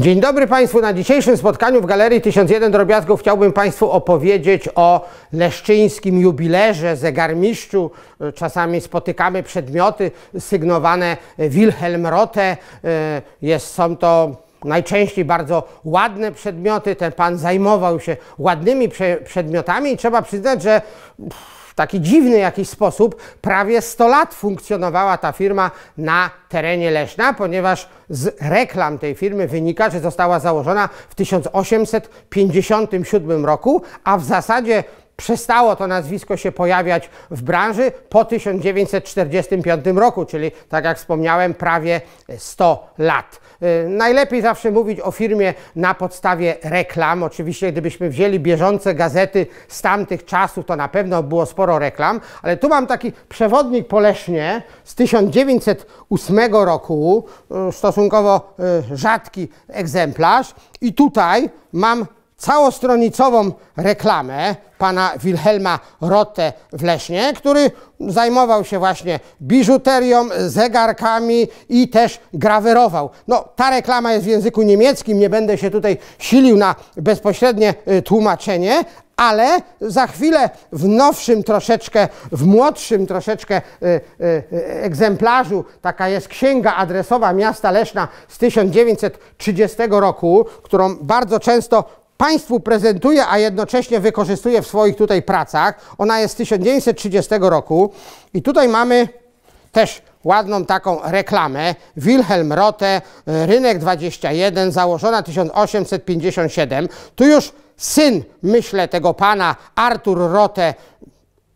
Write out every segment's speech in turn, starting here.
Dzień dobry Państwu. Na dzisiejszym spotkaniu w Galerii 1001 Drobiazgów chciałbym Państwu opowiedzieć o leszczyńskim jubilerze, zegarmistrzu. Czasami spotykamy przedmioty sygnowane Wilhelm Rotte. E, jest, są to najczęściej bardzo ładne przedmioty. Ten Pan zajmował się ładnymi przedmiotami i trzeba przyznać, że... Pff, taki dziwny jakiś sposób prawie 100 lat funkcjonowała ta firma na terenie Leśna, ponieważ z reklam tej firmy wynika, że została założona w 1857 roku, a w zasadzie przestało to nazwisko się pojawiać w branży po 1945 roku, czyli tak jak wspomniałem, prawie 100 lat. Y, najlepiej zawsze mówić o firmie na podstawie reklam. Oczywiście, gdybyśmy wzięli bieżące gazety z tamtych czasów, to na pewno było sporo reklam, ale tu mam taki przewodnik poleśnie z 1908 roku, y, stosunkowo y, rzadki egzemplarz, i tutaj mam całostronicową reklamę pana Wilhelma Rotte w Leśnie, który zajmował się właśnie biżuterią, zegarkami i też grawerował. No, ta reklama jest w języku niemieckim, nie będę się tutaj silił na bezpośrednie y, tłumaczenie, ale za chwilę w nowszym troszeczkę, w młodszym troszeczkę y, y, egzemplarzu, taka jest księga adresowa miasta Leszna z 1930 roku, którą bardzo często państwu prezentuje, a jednocześnie wykorzystuje w swoich tutaj pracach. Ona jest z 1930 roku i tutaj mamy też ładną taką reklamę. Wilhelm Rote, e, Rynek 21, założona 1857. Tu już syn, myślę, tego pana Artur Rote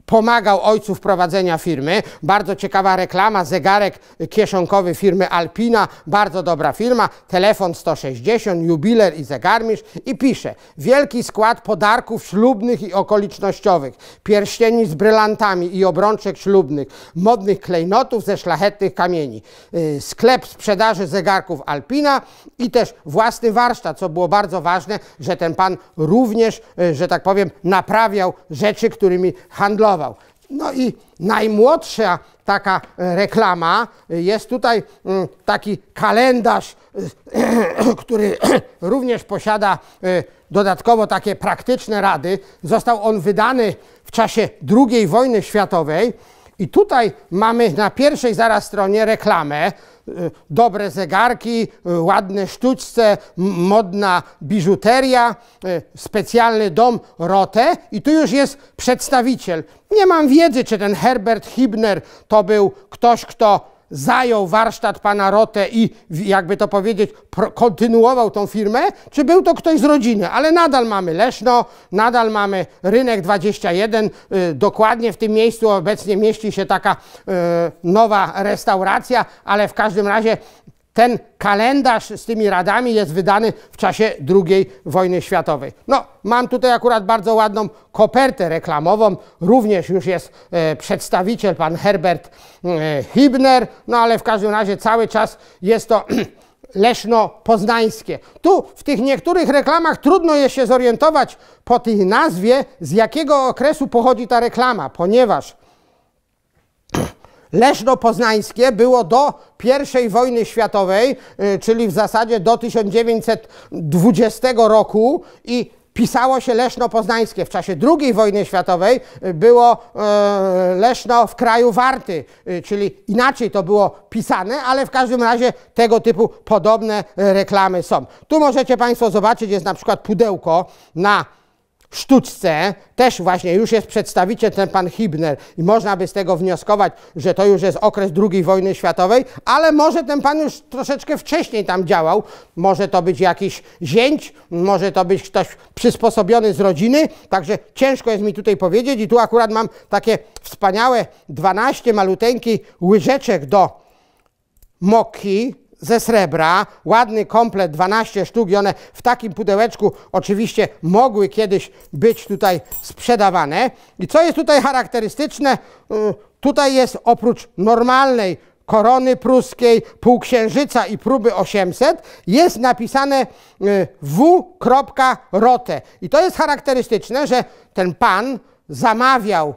pomagał ojcu w prowadzeniu firmy. Bardzo ciekawa reklama, zegarek kieszonkowy firmy Alpina, bardzo dobra firma, telefon 160, jubiler i zegarmistrz i pisze, wielki skład podarków ślubnych i okolicznościowych, pierścieni z brylantami i obrączek ślubnych, modnych klejnotów ze szlachetnych kamieni, y, sklep sprzedaży zegarków Alpina i też własny warsztat, co było bardzo ważne, że ten pan również, y, że tak powiem, naprawiał rzeczy, którymi handlował no i najmłodsza taka e, reklama e, jest tutaj mm, taki kalendarz, e, który również posiada dodatkowo takie praktyczne rady. Został on wydany w czasie II wojny światowej. I tutaj mamy na pierwszej zaraz stronie reklamę, Y, dobre zegarki, y, ładne sztuczce, modna biżuteria, y, specjalny dom Rote i tu już jest przedstawiciel. Nie mam wiedzy, czy ten Herbert Hibner to był ktoś, kto zajął warsztat pana Rotę i jakby to powiedzieć, kontynuował tą firmę, czy był to ktoś z rodziny, ale nadal mamy Leszno, nadal mamy Rynek 21, y, dokładnie w tym miejscu obecnie mieści się taka y, nowa restauracja, ale w każdym razie ten kalendarz z tymi radami jest wydany w czasie II wojny światowej. No, mam tutaj akurat bardzo ładną kopertę reklamową, również już jest e, przedstawiciel pan Herbert e, Hibner, no ale w każdym razie cały czas jest to Leszno-Poznańskie. Tu w tych niektórych reklamach trudno jest się zorientować po tej nazwie, z jakiego okresu pochodzi ta reklama, ponieważ Leszno Poznańskie było do I wojny światowej, y, czyli w zasadzie do 1920 roku i pisało się Leszno Poznańskie. W czasie II wojny światowej y, było y, Leszno w kraju Warty, czyli inaczej to było pisane, ale w każdym razie tego typu podobne reklamy są. Tu możecie Państwo zobaczyć, jest na przykład pudełko na w sztuczce też właśnie już jest przedstawiciel ten pan Hibner i można by z tego wnioskować, że to już jest okres II wojny światowej, ale może ten pan już troszeczkę wcześniej tam działał. Może to być jakiś zięć, może to być ktoś przysposobiony z rodziny, także ciężko jest mi tutaj powiedzieć i tu akurat mam takie wspaniałe 12 maluteńki łyżeczek do moki, ze srebra, ładny komplet, 12 sztuk i one w takim pudełeczku oczywiście mogły kiedyś być tutaj sprzedawane. I co jest tutaj charakterystyczne, y, tutaj jest oprócz normalnej korony pruskiej, półksiężyca i próby 800 jest napisane y, w.rote. I to jest charakterystyczne, że ten pan zamawiał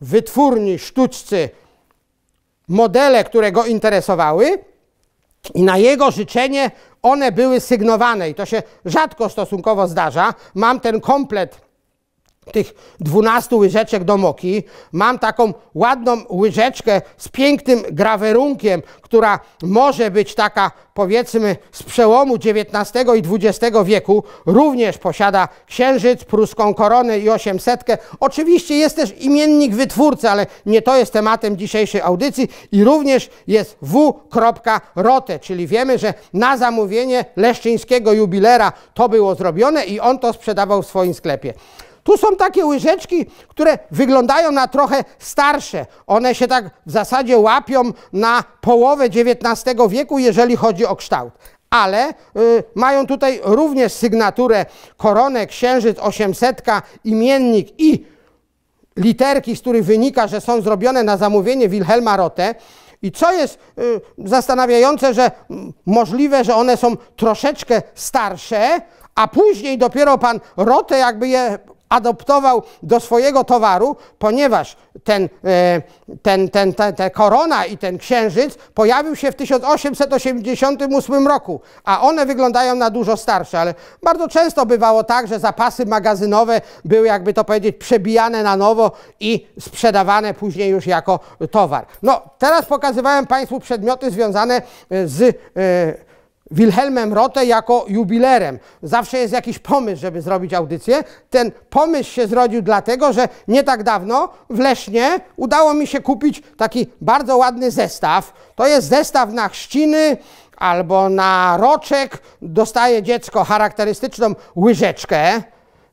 wytwórni, sztuczcy modele, które go interesowały i na jego życzenie one były sygnowane i to się rzadko stosunkowo zdarza. Mam ten komplet tych 12 łyżeczek do moki. Mam taką ładną łyżeczkę z pięknym grawerunkiem, która może być taka powiedzmy z przełomu XIX i XX wieku. Również posiada księżyc, pruską koronę i osiemsetkę. Oczywiście jest też imiennik wytwórcy, ale nie to jest tematem dzisiejszej audycji. I również jest w.rote, czyli wiemy, że na zamówienie leszczyńskiego jubilera to było zrobione i on to sprzedawał w swoim sklepie. Tu są takie łyżeczki, które wyglądają na trochę starsze. One się tak w zasadzie łapią na połowę XIX wieku, jeżeli chodzi o kształt ale y, mają tutaj również sygnaturę koronę, księżyc, osiemsetka, imiennik i literki, z których wynika, że są zrobione na zamówienie Wilhelma Rote. I co jest y, zastanawiające, że y, możliwe, że one są troszeczkę starsze, a później dopiero pan Rote jakby je adoptował do swojego towaru, ponieważ ten, e, ten, ten, ten, ten korona i ten księżyc pojawił się w 1888 roku, a one wyglądają na dużo starsze, ale bardzo często bywało tak, że zapasy magazynowe były, jakby to powiedzieć, przebijane na nowo i sprzedawane później już jako towar. No, teraz pokazywałem Państwu przedmioty związane z e, Wilhelmem Rotę jako jubilerem. Zawsze jest jakiś pomysł, żeby zrobić audycję. Ten pomysł się zrodził dlatego, że nie tak dawno w Lesznie udało mi się kupić taki bardzo ładny zestaw. To jest zestaw na chrzciny albo na roczek. Dostaje dziecko charakterystyczną łyżeczkę,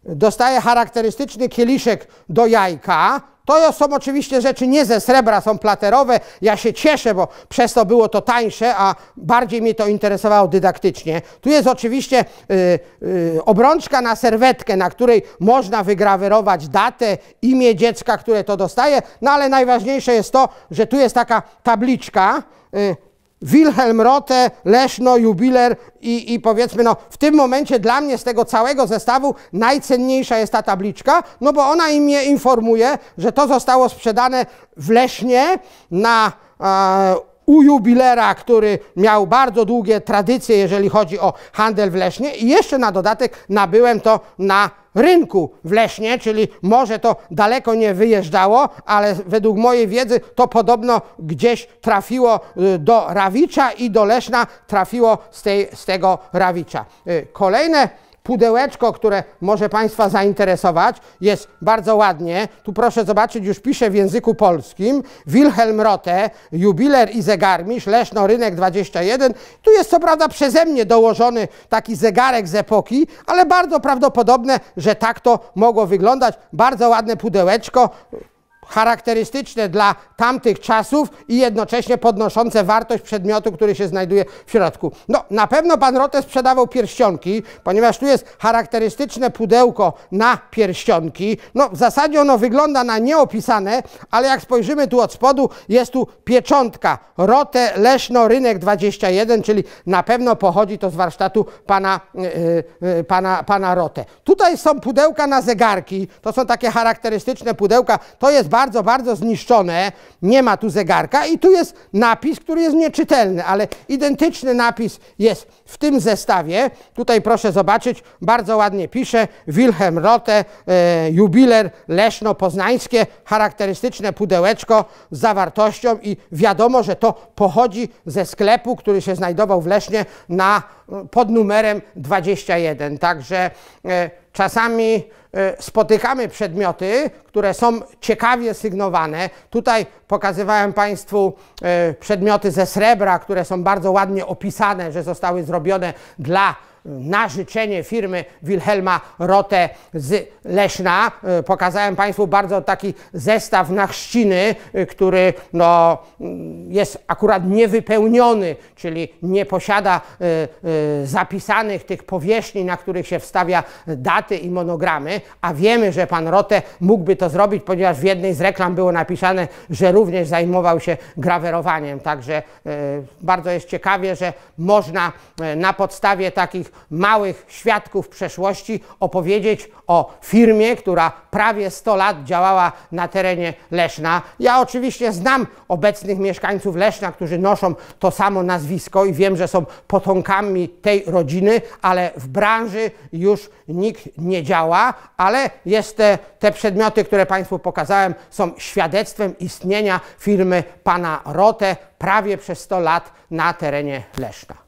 dostaje charakterystyczny kieliszek do jajka, to są oczywiście rzeczy nie ze srebra, są platerowe. Ja się cieszę, bo przez to było to tańsze, a bardziej mnie to interesowało dydaktycznie. Tu jest oczywiście y, y, obrączka na serwetkę, na której można wygrawerować datę, imię dziecka, które to dostaje. No ale najważniejsze jest to, że tu jest taka tabliczka. Y, Wilhelm Rotte, Leszno, Jubiler i, i powiedzmy, no w tym momencie dla mnie z tego całego zestawu najcenniejsza jest ta tabliczka, no bo ona im mnie informuje, że to zostało sprzedane w Lesznie na e, u jubilera, który miał bardzo długie tradycje, jeżeli chodzi o handel w Lesznie i jeszcze na dodatek nabyłem to na rynku w Lesznie, czyli może to daleko nie wyjeżdżało, ale według mojej wiedzy to podobno gdzieś trafiło y, do Rawicza i do Leszna trafiło z, tej, z tego Rawicza. Y, kolejne Pudełeczko, które może Państwa zainteresować, jest bardzo ładnie. Tu proszę zobaczyć, już pisze w języku polskim. Wilhelm Rote, jubiler i zegarmistrz, Leszno Rynek 21. Tu jest co prawda przeze mnie dołożony taki zegarek z epoki, ale bardzo prawdopodobne, że tak to mogło wyglądać. Bardzo ładne pudełeczko charakterystyczne dla tamtych czasów i jednocześnie podnoszące wartość przedmiotu, który się znajduje w środku. No, na pewno pan Rote sprzedawał pierścionki, ponieważ tu jest charakterystyczne pudełko na pierścionki. No, w zasadzie ono wygląda na nieopisane, ale jak spojrzymy tu od spodu, jest tu pieczątka Rote Leszno Rynek 21, czyli na pewno pochodzi to z warsztatu pana, yy, yy, pana, pana Rote. Tutaj są pudełka na zegarki, to są takie charakterystyczne pudełka, to jest bardzo, bardzo zniszczone, nie ma tu zegarka i tu jest napis, który jest nieczytelny, ale identyczny napis jest w tym zestawie. Tutaj proszę zobaczyć, bardzo ładnie pisze Wilhelm Rote, e, jubiler Leszno Poznańskie, charakterystyczne pudełeczko z zawartością i wiadomo, że to pochodzi ze sklepu, który się znajdował w Lesznie na, pod numerem 21. Także e, czasami E, spotykamy przedmioty, które są ciekawie sygnowane. Tutaj pokazywałem Państwu e, przedmioty ze srebra, które są bardzo ładnie opisane, że zostały zrobione dla na życzenie firmy Wilhelma Rote z Leśna. E, pokazałem Państwu bardzo taki zestaw na chrzciny, e, który no, mm, jest akurat niewypełniony, czyli nie posiada e, zapisanych tych powierzchni, na których się wstawia daty i monogramy, a wiemy, że pan Rote mógłby to zrobić, ponieważ w jednej z reklam było napisane, że również zajmował się grawerowaniem. Także bardzo jest ciekawie, że można na podstawie takich małych świadków przeszłości opowiedzieć o firmie, która prawie 100 lat działała na terenie Leszna. Ja oczywiście znam obecnych mieszkańców Leszna, którzy noszą to samo nazwisko i wiem, że są potomkami tej rodziny, ale w branży już nikt nie działa, ale jest te, te przedmioty, które Państwu pokazałem, są świadectwem istnienia firmy pana Rote prawie przez 100 lat na terenie Leszna.